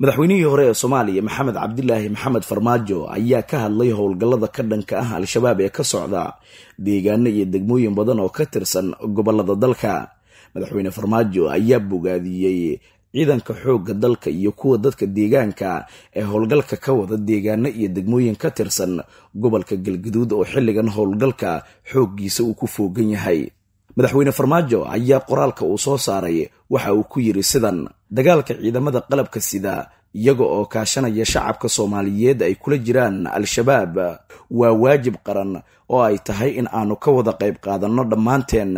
madaxweynihii hore ee soomaaliya maxamed cabdilaahi maxamed farmaajo ayaa ka hadlay howlgallada ka dhanka ah al-shabaab ee ka socda deegaano iyo degmooyin badan oo ka tirsan gobollada dalka madaxweyne farmaajo ayaa bogaadiyey ciidanka xoogga dalka iyo kuwa dadka deegaanka ee howlgalka ka wada deegaano iyo degmooyin ka tirsan gobolka galguduud oo xilligan howlgalka xooggiisa uu ku foogan yahay madaxweyne farmaajo ayaa qoraalka uu soo saaray waxa uu ku yidhi sidan dagaalka ciidamada qalabka sida iyaga oo kaashanaya shacabka soomaaliyeed ay kula jiraan al-shabaab waa waajib qaran oo ay tahay in aannu ka wada qayb qaadanno dhammaanteen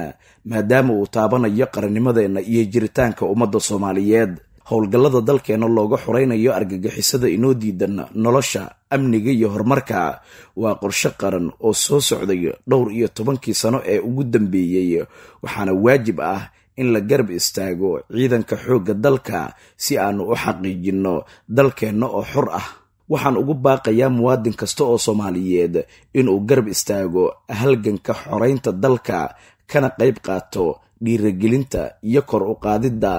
maadaama uu taabanayo qarannimadeenna iyo jiritaanka ummadda soomaaliyeed howlgallada dalkeenna looga xuraynayo argagixisada inoo diidan nolosha amniga iyo horumarka waa qorshe qaran oo soo socday dhowr iyo tobankii sano ee ugu dambeeyey waxaana waajib ah in la garab istaago ciidanka xoogga dalka si aannu u xaqiijinno dalkeenna oo xor ah waxaan ugu baaqayaa muwaadin kasta oo soomaaliyeed inuu garab istaago halganka xoraynta dalka kana qayb qaato dhiiragelinta iyo kor u qaadidda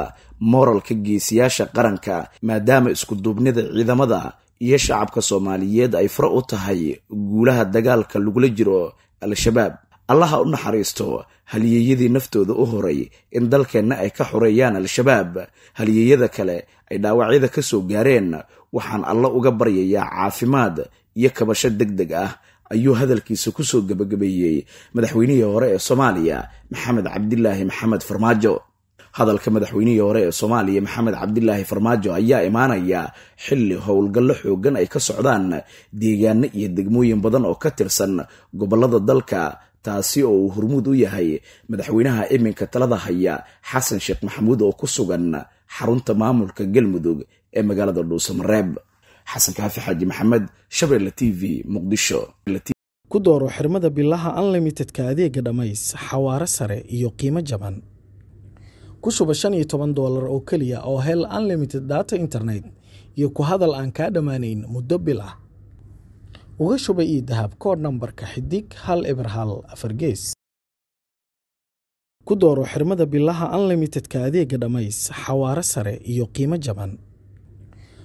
mooralka geesiyaasha qaranka maadaama iskuduubnida ciidamada iyo shacabka soomaaliyeed ay fure u tahay guulaha dagaalka lagula jiro al-shabaab allaha u naxariisto haliyeeyadii naftooda u horay in dalkeenna ay ka xoreeyaan al-shabaab haliyeeyada kale ay dhaawacyada ka soo gaareen waxaan alla uga baryayaa caafimaad iyo kabasho deg deg ah ayuu hadalkiisa kusoo gabagabeeyey madaxweynihii hore ee soomaaliya maxamed cabdilaahi maxamed farmaajo hadalka madaxweynihii hore ee soomaaliya maxamed cabdilaahi farmaajo ayaa imaanaya xilli howlgallo xooggan ay ka socdaan deegaano iyo degmooyin badan oo ka tirsan gobollada dalka taasi oo uu hormuud u yahay madaxweynaha iminka talada haya xasan sheekh maxamuud oo ku sugan xarunta maamulka galmudug ee magaalada dhuusamareeb xasan kaafi xaaji maxamed shabeelle t v muqdisho ku dooro xirmada bilaha unlimitedka adeega dhammays xawaaro sare iyo qiimo jaban ku shuba shan iyo toban doolar oo keliya oo hel unlimited data internet iyo ku hadal aan kaa dhammaanayn muddo bil ah uga shuba io dahab koor nambarka xidig hal eber hal afargees ku dooro xirmada bilaha unlimitedka adeega dhammays xawaaro sare iyo qiimo jaban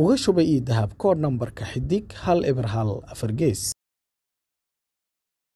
uga shubay dahab koodh nambarka xidig hal eber hal afar gees